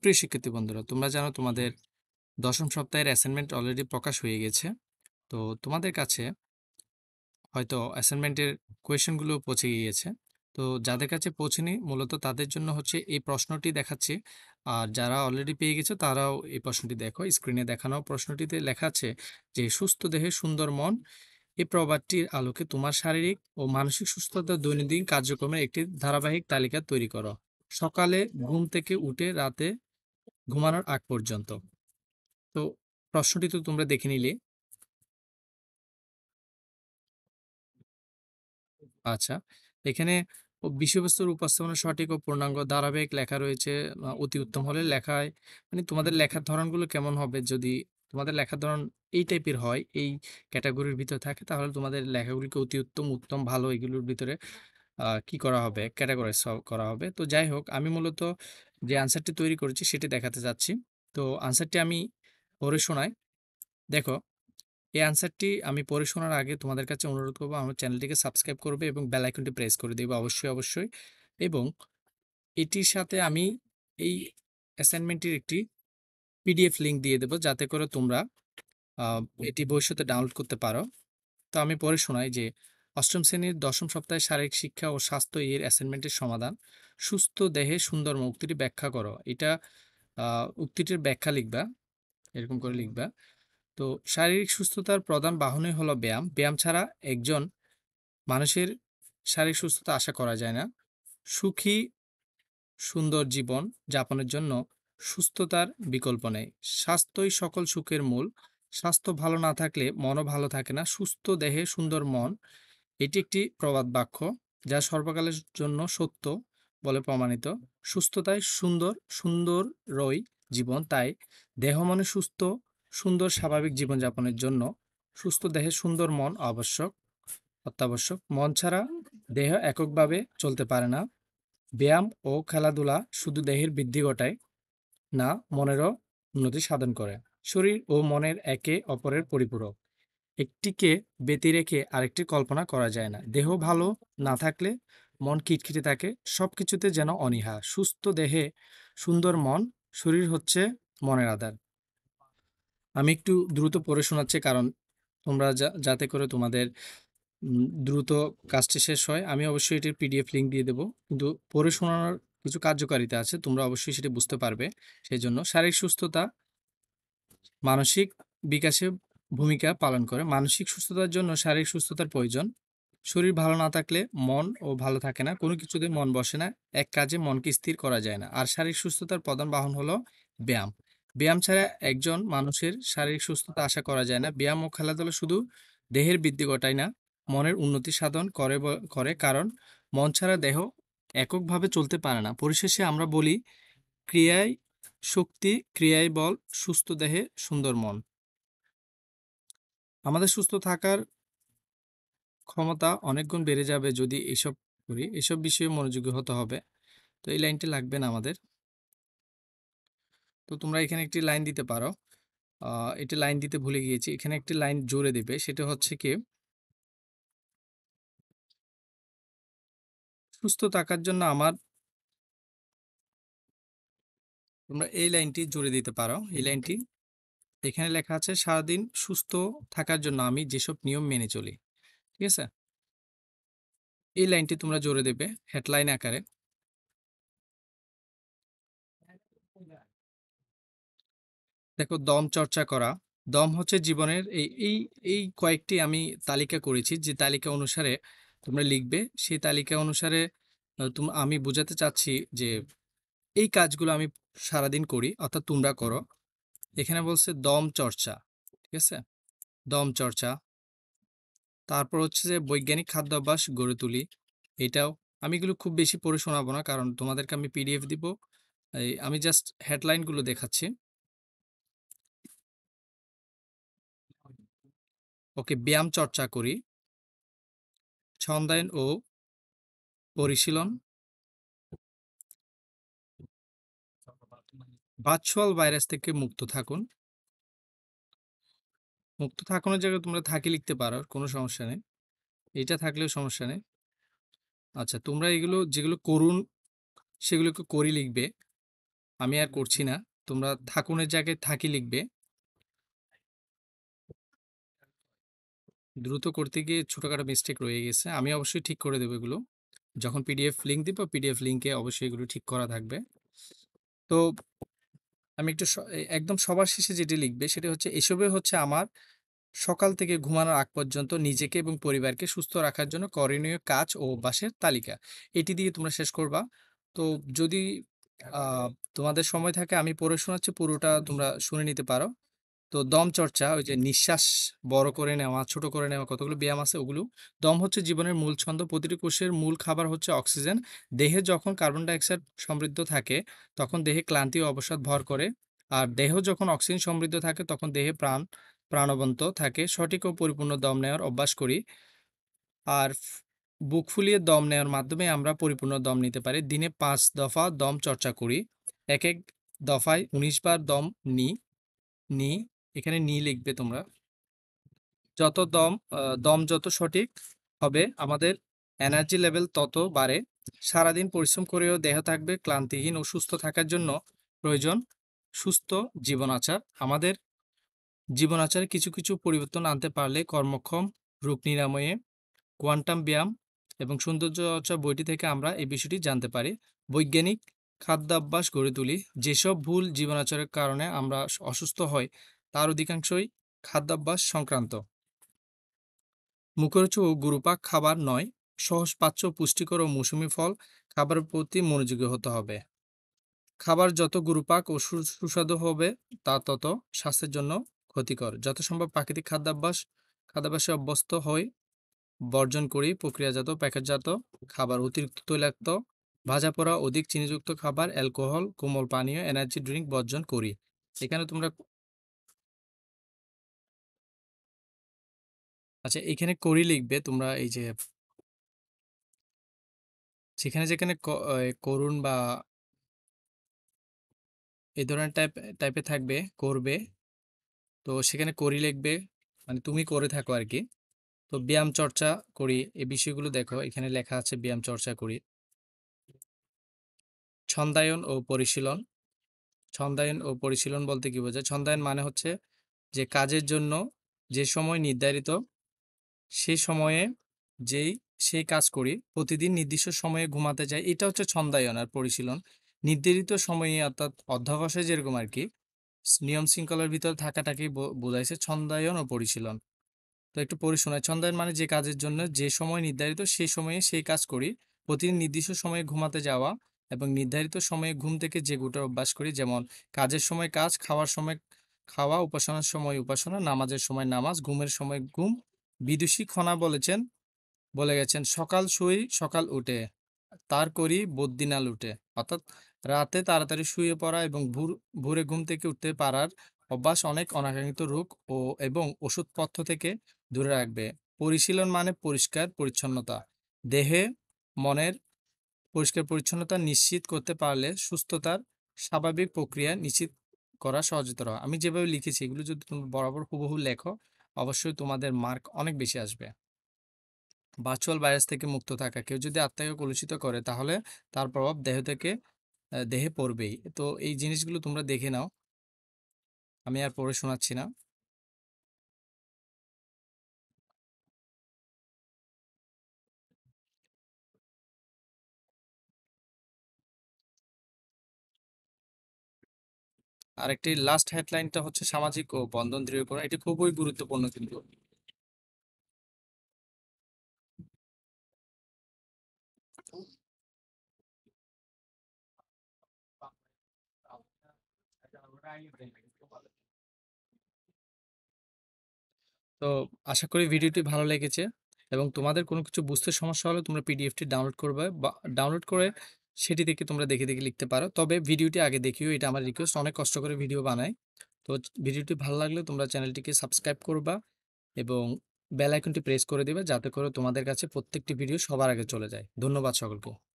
প্রিয় শিক্ষার্থী বন্ধুরা তোমরা জানো তোমাদের দশম সপ্তাহের অ্যাসাইনমেন্ট অলরেডি প্রকাশ হয়ে গেছে তো তোমাদের কাছে হয়তো অ্যাসাইনমেন্টের কোয়েশনগুলো পৌঁছে গিয়েছে তো যাদের কাছে পৌঁছেনি মূলত তাদের জন্য হচ্ছে এই প্রশ্নটি দেখাচ্ছি আর যারা অলরেডি পেয়ে গেছে তারাও এই প্রশ্নটি দেখো স্ক্রিনে দেখানো প্রশ্নটিতে লেখা আছে যে সুস্থ দেহে সুন্দর মন এই প্রবাদটির আলোকে তোমার শারীরিক ও মানসিক সুস্থতা দৈনন্দিন কার্যক্রমের একটি ধারাবাহিক তালিকা তৈরি করো সকালে ঘুম থেকে উঠে রাতে ঘুমানোর আগ পর্যন্ত তো প্রশ্নটি তো তোমরা দেখে নিলে আচ্ছা এখানে বিষয়বস্তুর উপস্থাপনা সঠিক ও পূর্ণাঙ্গ ধারাবাহিক লেখা রয়েছে অতি উত্তম হলে লেখায় মানে তোমাদের লেখার ধরনগুলো কেমন হবে যদি তোমাদের লেখার ধরন এই টাইপের হয় এই ক্যাটাগরির ভিতরে থাকে তাহলে তোমাদের লেখাগুলিকে অতি উত্তম উত্তম ভালো এগুলোর ভিতরে কি করা হবে ক্যাটাগরাইজ করা হবে তো যাই হোক আমি মূলত যে আনসারটি তৈরি করেছি সেটি দেখাতে যাচ্ছি তো আনসারটি আমি পড়ে শোনাই দেখো এই আনসারটি আমি পড়ে শোনার আগে তোমাদের কাছে অনুরোধ করবো আমার চ্যানেলটিকে সাবস্ক্রাইব করবে এবং বেলাইকনটি প্রেস করে দেবে অবশ্যই অবশ্যই এবং এটির সাথে আমি এই অ্যাসাইনমেন্টটির একটি পিডিএফ লিঙ্ক দিয়ে দেবো যাতে করে তোমরা এটি ভবিষ্যতে ডাউনলোড করতে পারো তো আমি পরে শোনাই যে অষ্টম শ্রেণীর দশম সপ্তাহে শারীরিক শিক্ষা ও স্বাস্থ্য এর অ্যাসাইনমেন্টের সমাধান সুস্থ দেহে সুন্দর উক্তিটি ব্যাখ্যা করো এটা উক্তিটির ব্যাখ্যা লিখবা এরকম করে লিখবা তো শারীরিক সুস্থতার প্রধান বাহনই হলো ব্যায়াম ব্যায়াম ছাড়া একজন মানুষের শারীরিক সুস্থতা আশা করা যায় না সুখী সুন্দর জীবন যাপনের জন্য সুস্থতার বিকল্প নেই স্বাস্থ্যই সকল সুখের মূল স্বাস্থ্য ভালো না থাকলে মনও ভালো থাকে না সুস্থ দেহে সুন্দর মন এটি একটি প্রবাদ বাক্য যা সর্বকালের জন্য সত্য বলে প্রমাণিত সুস্থতায় সুন্দর সুন্দর রই জীবন তাই দেহ মনে সুস্থ সুন্দর স্বাভাবিক জীবনযাপনের জন্য সুস্থ দেহে সুন্দর মন আবশ্যক অত্যাবশ্যক মন ছাড়া দেহ এককভাবে চলতে পারে না ব্যায়াম ও খেলাধুলা শুধু দেহের বৃদ্ধি ঘটায় না মনেরও উন্নতি সাধন করে শরীর ও মনের একে অপরের পরিপূরক একটিকে ব্যতি রেখে আরেকটি কল্পনা করা যায় না দেহ ভালো না থাকলে মন খিটখিটে থাকে সব কিছুতে যেন অনীহা সুস্থ দেহে সুন্দর মন শরীর হচ্ছে মনের আধার আমি একটু দ্রুত পড়ে শোনাচ্ছি কারণ তোমরা যাতে করে তোমাদের দ্রুত কাজটি শেষ হয় আমি অবশ্যই এটির পিডিএফ লিঙ্ক দিয়ে দেবো কিন্তু পড়ে শোনানোর কিছু কার্যকারিতা আছে তোমরা অবশ্যই সেটি বুঝতে পারবে সেই জন্য শারীরিক সুস্থতা মানসিক বিকাশে ভূমিকা পালন করে মানসিক সুস্থতার জন্য শারীরিক সুস্থতার প্রয়োজন শরীর ভালো না থাকলে মন ও ভালো থাকে না কোনো কিছুতে মন বসে না এক কাজে মনকে স্থির করা যায় না আর শারীরিক সুস্থতার প্রধান বাহন হলো ব্যায়াম ব্যায়াম ছাড়া একজন মানুষের শারীরিক সুস্থতা আশা করা যায় না ব্যায়াম ও খেলাধুলা শুধু দেহের বৃদ্ধি ঘটায় না মনের উন্নতি সাধন করে করে কারণ মন ছাড়া দেহ এককভাবে চলতে পারে না পরিশেষে আমরা বলি ক্রিয়ায় শক্তি ক্রিয়ায় বল সুস্থ দেহে সুন্দর মন আমাদের সুস্থ থাকার ক্ষমতা অনেকগুণ বেড়ে যাবে যদি এইসব করি এসব বিষয়ে মনোযোগী হতে হবে তো এই লাইনটি লাগবে না আমাদের তো তোমরা এখানে একটি লাইন দিতে পারো এটি লাইন দিতে ভুলে গিয়েছি এখানে একটি লাইন জোরে দেবে সেটা হচ্ছে কি সুস্থ থাকার জন্য আমার তোমরা এই লাইনটি জুড়ে দিতে পারো এই লাইনটি এখানে লেখা আছে সারাদিন সুস্থ থাকার জন্য আমি যেসব নিয়ম মেনে চলি ঠিক আছে এই লাইনটি তোমরা জোরে দেবে হেডলাইন আকারে দেখো দম চর্চা করা দম হচ্ছে জীবনের এই এই এই কয়েকটি আমি তালিকা করেছি যে তালিকা অনুসারে তোমরা লিখবে সেই তালিকা অনুসারে তুমি আমি বুঝাতে চাচ্ছি যে এই কাজগুলো আমি সারাদিন করি অর্থাৎ তোমরা করো এখানে বলছে দম চর্চা ঠিক আছে দম চর্চা তারপর হচ্ছে যে বৈজ্ঞানিক খাদ্যাভ্যাস গড়ে তুলি এটাও আমি এগুলো খুব বেশি পড়ে শোনাবো না কারণ তোমাদেরকে আমি পিডিএফ দিব আমি জাস্ট হেডলাইনগুলো দেখাচ্ছি ওকে ব্যায়াম চর্চা করি ছন্দায়ন ও পরিশীলন ভার্চুয়াল ভাইরাস থেকে মুক্ত থাকুন মুক্ত থাকানোর জায়গায় তোমরা থাকি লিখতে পারো কোনো সমস্যা নেই এটা থাকলেও সমস্যা নেই আচ্ছা তোমরা এগুলো যেগুলো করুন সেগুলোকে করি লিখবে আমি আর করছি না তোমরা থাকুনের জায়গায় থাকি লিখবে দ্রুত করতে গিয়ে ছোটোখাটো মিস্টেক রয়ে গেছে আমি অবশ্যই ঠিক করে দেবো এগুলো যখন পিডিএফ লিঙ্ক দিব পিডিএফ লিঙ্কে অবশ্যই এগুলো ঠিক করা থাকবে তো আমি একটু একদম সবার শেষে যেটি লিখবে সেটি হচ্ছে এসবে হচ্ছে আমার সকাল থেকে ঘুমানোর আগ পর্যন্ত নিজেকে এবং পরিবারকে সুস্থ রাখার জন্য করণীয় কাজ ও অভ্যাসের তালিকা এটি দিয়ে তোমরা শেষ করবা তো যদি তোমাদের সময় থাকে আমি পড়ে শোনাচ্ছি পুরোটা তোমরা শুনে নিতে পারো তো দম চর্চা ওই যে নিঃশ্বাস বড় করে নেওয়া ছোট করে নেওয়া কতগুলো ব্যায়াম আছে ওগুলো দম হচ্ছে জীবনের মূল ছন্দ প্রতিটি কোষের মূল খাবার হচ্ছে অক্সিজেন দেহে যখন কার্বন ডাইঅক্সাইড সমৃদ্ধ থাকে তখন দেহে ক্লান্তি ও অবসাদ ভর করে আর দেহ যখন অক্সিজেন সমৃদ্ধ থাকে তখন দেহে প্রাণ প্রাণবন্ত থাকে সঠিক ও পরিপূর্ণ দম নেওয়ার অভ্যাস করি আর বুক ফুলিয়ে দম নেওয়ার মাধ্যমে আমরা পরিপূর্ণ দম নিতে পারি দিনে পাঁচ দফা দম চর্চা করি এক এক দফায় উনিশ বার দম নি নি এখানে নি লিখবে তোমরা যত দম দম যত সঠিক হবে আমাদের এনার্জি লেভেল তত বাড়ে সারাদিন পরিশ্রম করেও দেহ থাকবে ক্লান্তিহীন ও সুস্থ থাকার জন্য প্রয়োজন সুস্থ জীবন আচার আমাদের জীবন আচারে কিছু কিছু পরিবর্তন আনতে পারলে কর্মক্ষম রোগ নিরাময়ে কোয়ান্টাম ব্যায়াম এবং সৌন্দর্য চর্চা বইটি থেকে আমরা এই বিষয়টি জানতে পারি বৈজ্ঞানিক খাদ্যাভ্যাস গড়ে তুলি যেসব ভুল জীবনাচারের কারণে আমরা অসুস্থ হই তার অধিকাংশই খাদ্যাভ্যাস সংক্রান্ত মুখরোচ ও গুরুপাক খাবার নয় সহজপাচ্য পুষ্টিকর ও মৌসুমি ফল খাবারের প্রতি মনোযোগী হতে হবে খাবার যত গুরুপাক ও সুস্বাদু হবে তা তত স্বাস্থ্যের জন্য ক্ষতিকর যত সম্ভব প্রাকৃতিক খাদ্যাভ্যাস খাদ্যাভ্যাসে অভ্যস্ত হয়ে বর্জন করি প্রক্রিয়াজাত প্যাকেটজাত খাবার অতিরিক্ত তৈলাক্ত ভাজা পড়া অধিক চিনিযুক্ত খাবার অ্যালকোহল কোমল পানীয় এনার্জি ড্রিঙ্ক বর্জন করি এখানে তোমরা আচ্ছা এখানে করি লিখবে তোমরা এই যে সেখানে যেখানে করুন বা এই ধরনের টাইপ টাইপে থাকবে করবে তো সেখানে করি লিখবে মানে তুমি করে থাকো আর কি তো ব্যায়াম চর্চা করি এই বিষয়গুলো দেখো এখানে লেখা আছে ব্যায়াম চর্চা করি ছন্দায়ন ও পরিশীলন ছন্দায়ন ও পরিশীলন বলতে কি বোঝায় ছন্দায়ন মানে হচ্ছে যে কাজের জন্য যে সময় নির্ধারিত সেই সময়ে যেই সেই কাজ করি প্রতিদিন নির্দিষ্ট সময়ে ঘুমাতে যাই এটা হচ্ছে ছন্দায়ন আর পরিশীলন নির্ধারিত সময়ে অর্থাৎ অধ্যাবসায় যেরকম আর কি নিয়ম শৃঙ্খলার ভিতর থাকাটাকেই বোঝাইছে ছন্দায়ন ও পরিশীলন তো একটু পরিশোনায় ছন্দায়ন মানে যে কাজের জন্য যে সময় নির্ধারিত সেই সময়ে সেই কাজ করি প্রতিদিন নির্দিষ্ট সময়ে ঘুমাতে যাওয়া এবং নির্ধারিত সময়ে ঘুম থেকে যে গোটা অভ্যাস করি যেমন কাজের সময় কাজ খাওয়ার সময় খাওয়া উপাসনার সময় উপাসনা নামাজের সময় নামাজ ঘুমের সময় ঘুম বিদুষী খনা বলেছেন বলে গেছেন সকাল শুয়ে সকাল উঠে তার করি বদ্যিনাল উঠে অর্থাৎ রাতে তাড়াতাড়ি শুয়ে পড়া এবং ভোরে ঘুম থেকে উঠতে পারার অভ্যাস অনেক অনাকাঙ্ক্ষিত রোগ ও এবং ওষুধপত্র থেকে দূরে রাখবে পরিশীলন মানে পরিষ্কার পরিচ্ছন্নতা দেহে মনের পরিষ্কার পরিচ্ছন্নতা নিশ্চিত করতে পারলে সুস্থতার স্বাভাবিক প্রক্রিয়া নিশ্চিত করা সহজতর আমি যেভাবে লিখেছি এগুলো যদি তুমি বরাবর হুবহু লেখো অবশ্যই তোমাদের মার্ক অনেক বেশি আসবে ভার্চুয়াল ভাইরাস থেকে মুক্ত থাকা কেউ যদি আত্মাকে কলুষিত করে তাহলে তার প্রভাব দেহ থেকে দেহে পড়বেই তো এই জিনিসগুলো তোমরা দেখে নাও আমি আর পড়ে শোনাচ্ছি না আর একটি লাস্ট হেডলাইনটা হচ্ছে সামাজিক ও বন্ধন দৃঢ়করণ এটি খুবই গুরুত্বপূর্ণ কিন্তু তো আশা করি ভিডিওটি ভালো লেগেছে এবং তোমাদের কোনো কিছু বুঝতে সমস্যা হলে তোমরা পিডিএফটি ডাউনলোড করবে বা ডাউনলোড করে সেটি থেকে তোমরা দেখে দেখে লিখতে পারো তবে ভিডিওটি আগে দেখিও এটা আমার রিকোয়েস্ট অনেক কষ্ট করে ভিডিও বানায় তো ভিডিওটি ভালো লাগলে তোমরা চ্যানেলটিকে সাবস্ক্রাইব করবা এবং বেলাইকনটি প্রেস করে দেবে যাতে করে তোমাদের কাছে প্রত্যেকটি ভিডিও সবার আগে চলে যায় ধন্যবাদ সকলকে